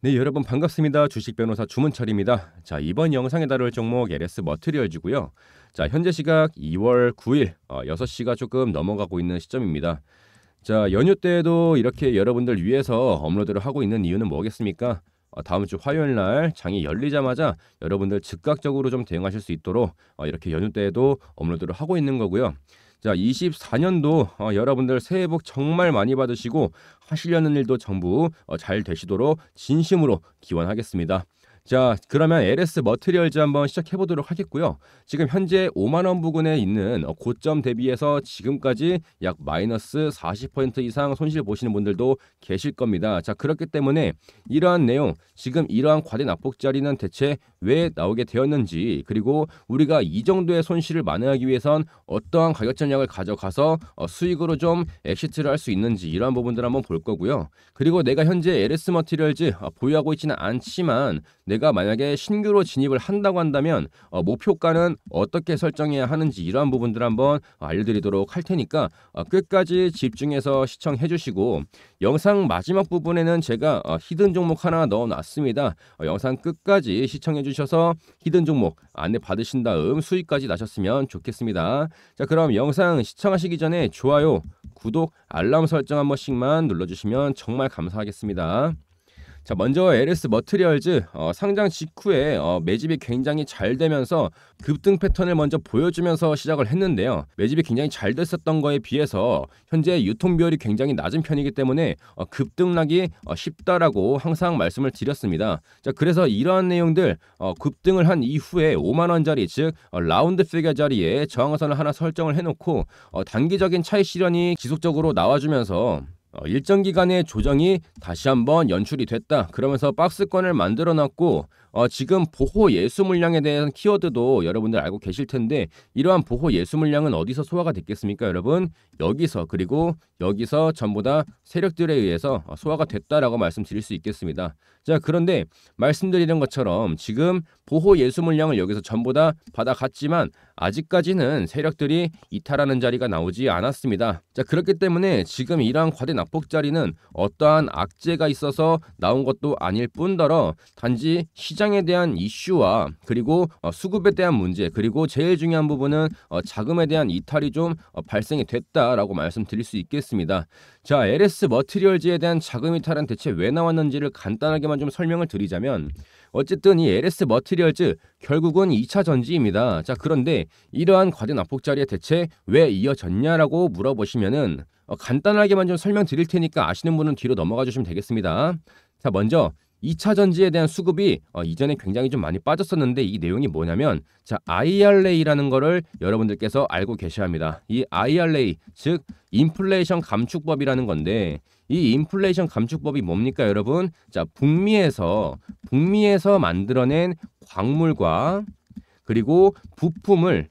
네 여러분 반갑습니다. 주식 변호사 주문철입니다. 자 이번 영상에 다룰 종목 LS 머트리얼즈고요. 자 현재 시각 2월 9일 어, 6시가 조금 넘어가고 있는 시점입니다. 자 연휴 때에도 이렇게 여러분들 위해서 업로드를 하고 있는 이유는 뭐겠습니까? 어, 다음 주 화요일 날 장이 열리자마자 여러분들 즉각적으로 좀 대응하실 수 있도록 어, 이렇게 연휴 때에도 업로드를 하고 있는 거고요. 자, 24년도 어, 여러분들 새해 복 정말 많이 받으시고 하시려는 일도 전부 어, 잘 되시도록 진심으로 기원하겠습니다. 자, 그러면 LS 머트리얼즈 한번 시작해 보도록 하겠고요. 지금 현재 5만 원 부근에 있는 고점 대비해서 지금까지 약 마이너스 40% 이상 손실 보시는 분들도 계실 겁니다. 자, 그렇기 때문에 이러한 내용, 지금 이러한 과대 낙폭 자리는 대체 왜 나오게 되었는지, 그리고 우리가 이 정도의 손실을 만회하기 위해선 어떠한 가격 전략을 가져가서 어, 수익으로 좀 엑시트를 할 수 있는지 이러한 부분들 한번 볼 거고요. 그리고 내가 현재 LS 머티리얼즈 어, 보유하고 있지는 않지만 내 저희가 만약에 신규로 진입을 한다고 한다면 어, 목표가는 어떻게 설정해야 하는지 이러한 부분들 한번 알려드리도록 할 테니까 어, 끝까지 집중해서 시청해 주시고 영상 마지막 부분에는 제가 어, 히든 종목 하나 넣어놨습니다. 어, 영상 끝까지 시청해 주셔서 히든 종목 안내 받으신 다음 수익까지 나셨으면 좋겠습니다. 자 그럼 영상 시청하시기 전에 좋아요, 구독, 알람 설정 한 번씩만 눌러주시면 정말 감사하겠습니다. 자, 먼저 LS 머트리얼즈 어, 상장 직후에 어, 매집이 굉장히 잘 되면서 급등 패턴을 먼저 보여주면서 시작을 했는데요. 매집이 굉장히 잘 됐었던 거에 비해서 현재 유통 비율이 굉장히 낮은 편이기 때문에 어, 급등락이 어, 쉽다라고 항상 말씀을 드렸습니다. 자, 그래서 이러한 내용들 어, 급등을 한 이후에 5만 원짜리 즉 어, 라운드 피겨 자리에 저항선을 하나 설정을 해놓고 단기적인 차익 실현이 지속적으로 나와주면서 어, 일정 기간의 조정이 다시 한번 연출이 됐다. 그러면서 박스권을 만들어 놨고 어, 지금 보호 예수 물량에 대한 키워드도 여러분들 알고 계실 텐데 이러한 보호 예수 물량은 어디서 소화가 됐겠습니까, 여러분? 여기서 그리고 여기서 전부 다 세력들에 의해서 어, 소화가 됐다라고 말씀드릴 수 있겠습니다. 자, 그런데 말씀드리는 것처럼 지금 보호 예수 물량을 여기서 전부 다 받아갔지만 아직까지는 세력들이 이탈하는 자리가 나오지 않았습니다. 자, 그렇기 때문에 지금 이러한 과대 납북 자리는 어떠한 악재가 있어서 나온 것도 아닐 뿐더러 단지 시장에 대한 이슈와 그리고 어, 수급에 대한 문제 그리고 제일 중요한 부분은 어, 자금에 대한 이탈이 좀 어, 발생이 됐다라고 말씀드릴 수 있겠습니다. 자, LS 머티리얼즈에 대한 자금 이탈은 대체 왜 나왔는지를 간단하게만 좀 설명을 드리자면 어쨌든 이 LS 머티리얼즈 결국은 2차 전지입니다. 자, 그런데 이러한 과대 납폭 자리에 대체 왜 이어졌냐라고 물어보시면은 어, 간단하게만 좀 설명드릴 테니까 아시는 분은 뒤로 넘어가 주시면 되겠습니다. 자, 먼저 2차 전지에 대한 수급이 어, 이전에 굉장히 좀 많이 빠졌었는데 이 내용이 뭐냐면 자 IRA라는 거를 여러분들께서 알고 계셔야 합니다. 이 IRA 즉 인플레이션 감축법이라는 건데 이 인플레이션 감축법이 뭡니까 여러분? 자 북미에서 북미에서 만들어낸 광물과 그리고 부품을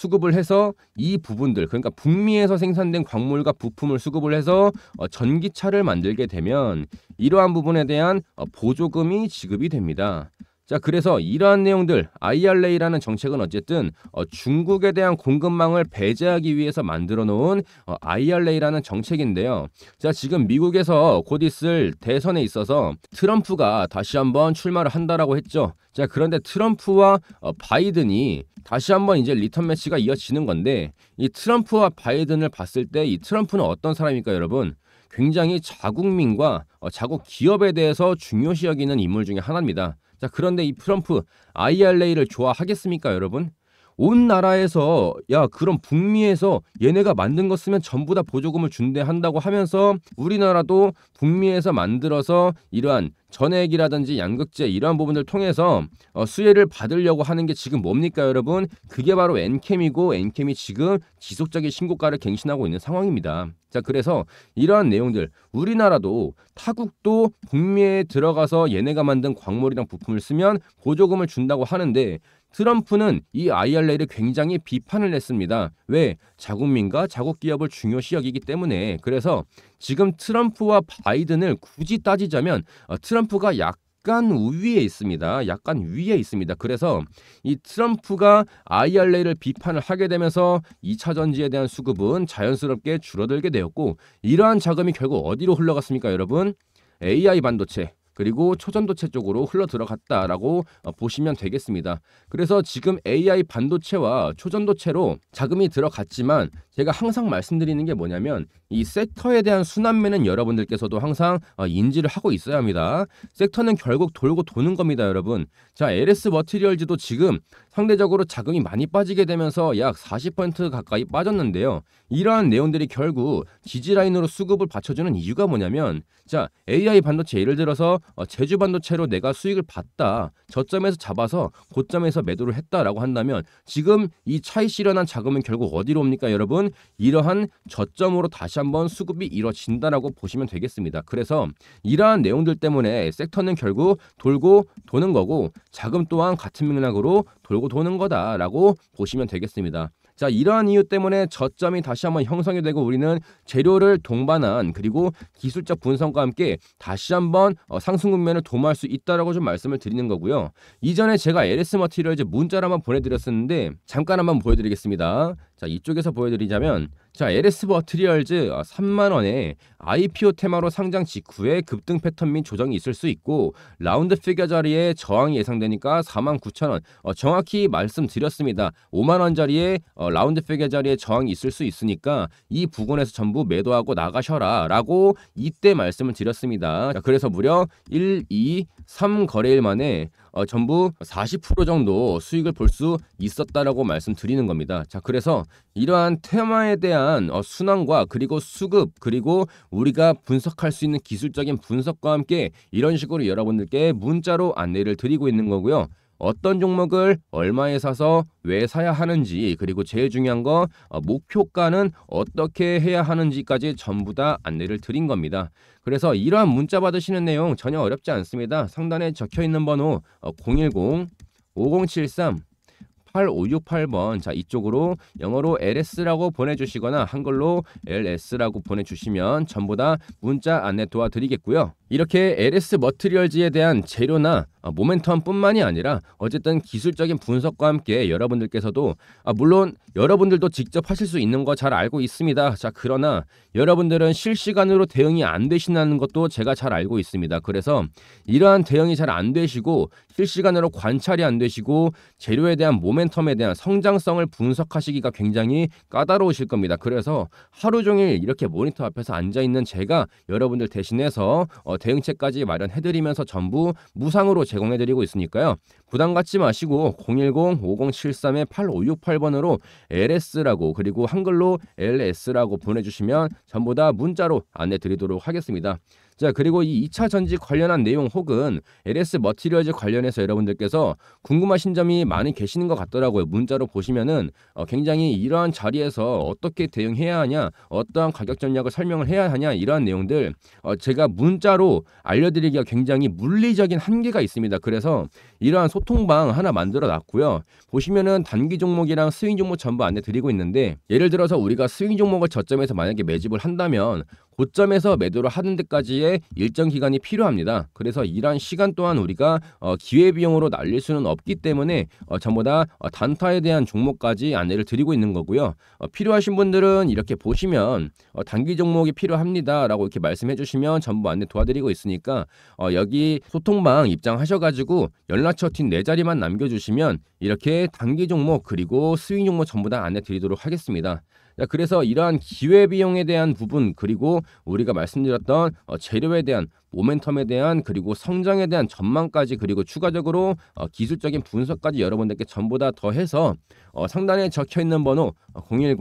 수급을 해서 이 부분들 그러니까 북미에서 생산된 광물과 부품을 수급을 해서 어, 전기차를 만들게 되면 이러한 부분에 대한 어, 보조금이 지급이 됩니다. 자, 그래서 이러한 내용들 IRA라는 정책은 어쨌든 어, 중국에 대한 공급망을 배제하기 위해서 만들어 놓은 어, IRA라는 정책인데요. 자, 지금 미국에서 곧 있을 대선에 있어서 트럼프가 다시 한번 출마를 한다라고 했죠. 자, 그런데 트럼프와 어, 바이든이 다시 한번 이제 리턴 매치가 이어지는 건데 이 트럼프와 바이든을 봤을 때 이 트럼프는 어떤 사람일까 여러분? 굉장히 자국민과 어, 자국 기업에 대해서 중요시 여기는 인물 중에 하나입니다. 자, 그런데 이 트럼프 IRA를 좋아하겠습니까, 여러분? 온 나라에서 야 그럼 북미에서 얘네가 만든 거 쓰면 전부 다 보조금을 준대 한다고 하면서 우리나라도 북미에서 만들어서 이러한 전액이라든지 양극재 이러한 부분들 통해서 어, 수혜를 받으려고 하는 게 지금 뭡니까 여러분? 그게 바로 엔캠이고 엔캠이 지금 지속적인 신고가를 갱신하고 있는 상황입니다. 자 그래서 이러한 내용들 우리나라도 타국도 북미에 들어가서 얘네가 만든 광물이랑 부품을 쓰면 보조금을 준다고 하는데 트럼프는 이 IRA를 굉장히 비판을 했습니다. 왜? 자국민과 자국 기업을 중요시 여기기 때문에 그래서 지금 트럼프와 바이든을 굳이 따지자면 어, 트럼프가 약 약간 우위에 있습니다. 약간 위에 있습니다. 그래서 이 트럼프가 IRA를 비판을 하게 되면서 2차 전지에 대한 수급은 자연스럽게 줄어들게 되었고 이러한 자금이 결국 어디로 흘러갔습니까, 여러분? AI 반도체, 그리고 초전도체 쪽으로 흘러 들어갔다라고 어, 보시면 되겠습니다. 그래서 지금 AI 반도체와 초전도체로 자금이 들어갔지만 제가 항상 말씀드리는 게 뭐냐면 이 섹터에 대한 순환매는 여러분들께서도 항상 어, 인지를 하고 있어야 합니다. 섹터는 결국 돌고 도는 겁니다, 여러분. 자, LS 머티리얼즈도 지금 상대적으로 자금이 많이 빠지게 되면서 약 40% 가까이 빠졌는데요. 이러한 내용들이 결국 지지라인으로 수급을 받쳐주는 이유가 뭐냐면 자 AI 반도체 예를 들어서 어, 제주 반도체로 내가 수익을 봤다. 저점에서 잡아서 고점에서 매도를 했다라고 한다면 지금 이 차이 실현한 자금은 결국 어디로 옵니까 여러분? 이러한 저점으로 다시 한번 수급이 이뤄진다라고 보시면 되겠습니다. 그래서 이러한 내용들 때문에 섹터는 결국 돌고 도는 거고 자금 또한 같은 맥락으로 돌고 도는 거다라고 보시면 되겠습니다. 자, 이러한 이유 때문에 저점이 다시 한번 형성이 되고 우리는 재료를 동반한 그리고 기술적 분석과 함께 다시 한번 어, 상승 국면을 도모할 수 있다라고 좀 말씀을 드리는 거고요. 이전에 제가 LS 머티리얼즈 문자를 한번 보내드렸었는데 잠깐 한번 보여드리겠습니다. 자, 이쪽에서 보여드리자면 자, LS 버트리얼즈 3만 어, 원에 IPO 테마로 상장 직후에 급등 패턴 및 조정이 있을 수 있고 라운드 피겨 자리에 저항이 예상되니까 4만 9천 원. 어, 정확히 말씀드렸습니다. 5만 원 자리에 어, 라운드 피겨 자리에 저항이 있을 수 있으니까 이 부근에서 전부 매도하고 나가셔라라고 이때 말씀을 드렸습니다. 자, 그래서 무려 1, 2, 3 거래일 만에 어, 전부 40% 정도 수익을 볼 수 있었다라고 말씀드리는 겁니다. 자, 그래서 이러한 테마에 대한 어, 순환과 그리고 수급 그리고 우리가 분석할 수 있는 기술적인 분석과 함께 이런 식으로 여러분들께 문자로 안내를 드리고 있는 거고요. 어떤 종목을 얼마에 사서 왜 사야 하는지 그리고 제일 중요한 건 어, 목표가는 어떻게 해야 하는지까지 전부 다 안내를 드린 겁니다. 그래서 이러한 문자 받으시는 내용 전혀 어렵지 않습니다. 상단에 적혀 있는 번호 010 5073 8568번 자 이쪽으로 영어로 LS라고 보내주시거나 한글로 LS라고 보내주시면 전부 다 문자 안내 도와드리겠고요. 이렇게 LS 머트리얼즈에 대한 재료나 아, 모멘텀뿐만이 아니라 어쨌든 기술적인 분석과 함께 여러분들께서도 아 물론 여러분들도 직접 하실 수 있는 거 잘 알고 있습니다. 자 그러나 여러분들은 실시간으로 대응이 안 되신다는 것도 제가 잘 알고 있습니다. 그래서 이러한 대응이 잘 안 되시고 실시간으로 관찰이 안 되시고 재료에 대한 모멘텀에 대한 성장성을 분석하시기가 굉장히 까다로우실 겁니다. 그래서 하루 종일 이렇게 모니터 앞에서 앉아 있는 제가 여러분들 대신해서 어 대응책까지 마련해드리면서 전부 무상으로 제공해드리고 있으니까요. 부담 갖지 마시고 010-5073-8568번으로 LS라고 그리고 한글로 LS라고 보내주시면 전부 다 문자로 안내드리도록 하겠습니다. 자, 그리고 이 2차 전지 관련한 내용 혹은 LS 머티리얼즈 관련해서 여러분들께서 궁금하신 점이 많이 계시는 것 같더라고요. 문자로 보시면은 어, 굉장히 이러한 자리에서 어떻게 대응해야 하냐, 어떠한 가격 전략을 설명을 해야 하냐 이러한 내용들 어, 제가 문자로 알려드리기가 굉장히 물리적인 한계가 있습니다. 그래서 이러한 소통방 하나 만들어 놨고요. 보시면은 단기 종목이랑 스윙 종목 전부 안내 드리고 있는데 예를 들어서 우리가 스윙 종목을 저점에서 만약에 매집을 한다면 고점에서 매도를 하는 데까지의 일정 기간이 필요합니다. 그래서 이러한 시간 또한 우리가 어, 기회비용으로 날릴 수는 없기 때문에 어, 전부 다 어, 단타에 대한 종목까지 안내를 드리고 있는 거고요. 어, 필요하신 분들은 이렇게 보시면 어, 단기 종목이 필요합니다. 라고 이렇게 말씀해 주시면 전부 안내 도와드리고 있으니까 어, 여기 소통방 입장하셔가지고 연락처 팀네 자리만 남겨주시면 이렇게 단기 종목 그리고 스윙 종목 전부 다 안내 드리도록 하겠습니다. 그래서 이러한 기회 비용에 대한 부분 그리고 우리가 말씀드렸던 어, 재료에 대한 모멘텀에 대한 그리고 성장에 대한 전망까지 그리고 추가적으로 어, 기술적인 분석까지 여러분들께 전부 다 더해서 어, 상단에 적혀 있는 번호 010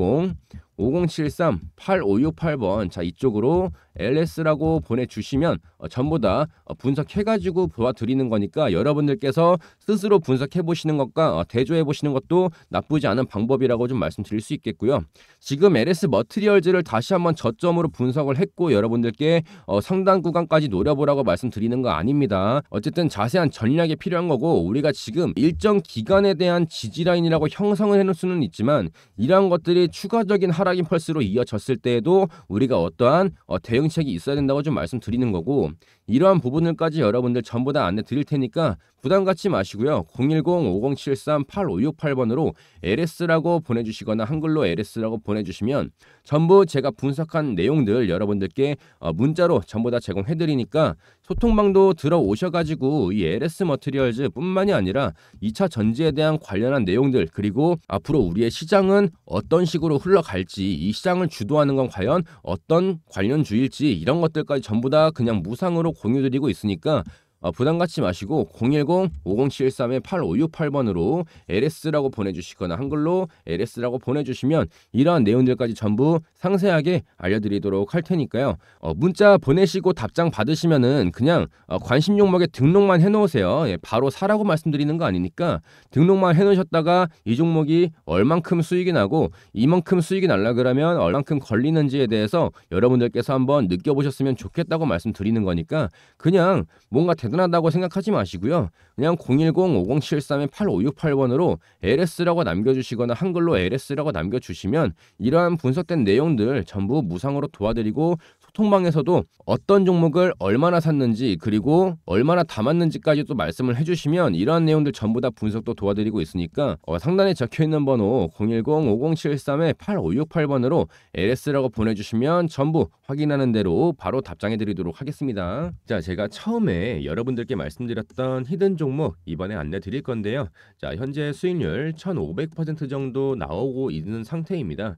5073-8568번 자 이쪽으로 LS라고 보내주시면 어, 전부 다 어, 분석해가지고 보아드리는 거니까 여러분들께서 스스로 분석해보시는 것과 어, 대조해보시는 것도 나쁘지 않은 방법이라고 좀 말씀드릴 수 있겠고요. 지금 LS 머트리얼즈를 다시 한번 저점으로 분석을 했고 여러분들께 어, 상단 구간까지 노려보라고 말씀드리는 거 아닙니다. 어쨌든 자세한 전략이 필요한 거고 우리가 지금 일정 기간에 대한 지지라인이라고 형성을 해놓을 수는 있지만 이러한 것들이 추가적인 하락 하락 임펄스로 이어졌을 때에도 우리가 어떠한 어, 대응책이 있어야 된다고 좀 말씀드리는 거고 이러한 부분들까지 여러분들 전부 다 안내 드릴 테니까 부담 갖지 마시고요. 010-5073-8568번으로 LS라고 보내주시거나 한글로 LS라고 보내주시면 전부 제가 분석한 내용들 여러분들께 어, 문자로 전부 다 제공해드리니까 소통방도 들어오셔가지고 이 LS 머티리얼즈 뿐만이 아니라 2차 전지에 대한 관련한 내용들 그리고 앞으로 우리의 시장은 어떤 식으로 흘러갈지 이 시장을 주도하는 건 과연 어떤 관련주일지 이런 것들까지 전부 다 그냥 무상으로 공유드리고 있으니까 어, 부담 갖지 마시고 010-507-3-8568번으로 LS라고 보내주시거나 한글로 LS라고 보내주시면 이러한 내용들까지 전부 상세하게 알려드리도록 할 테니까요. 어, 문자 보내시고 답장 받으시면은 그냥 어, 관심 용목에 등록만 해놓으세요. 예, 바로 사라고 말씀드리는 거 아니니까 등록만 해놓으셨다가 이 종목이 얼만큼 수익이 나고 이만큼 수익이 날라 그러면 얼만큼 걸리는지에 대해서 여러분들께서 한번 느껴보셨으면 좋겠다고 말씀드리는 거니까 그냥 뭔가 대 대단하다고 생각하지 마시고요. 그냥 010-5073-8568번으로 LS라고 남겨주시거나 한글로 LS라고 남겨주시면 이러한 분석된 내용들 전부 무상으로 도와드리고 통망에서도 어떤 종목을 얼마나 샀는지 그리고 얼마나 담았는지까지 도 말씀을 해주시면 이러한 내용들 전부 다 분석도 도와드리고 있으니까 어, 상단에 적혀있는 번호 010-5073-8568번으로 LS라고 보내주시면 전부 확인하는 대로 바로 답장해드리도록 하겠습니다. 자 제가 처음에 여러분들께 말씀드렸던 히든 종목 이번에 안내 드릴 건데요. 자 현재 수익률 1500% 정도 나오고 있는 상태입니다.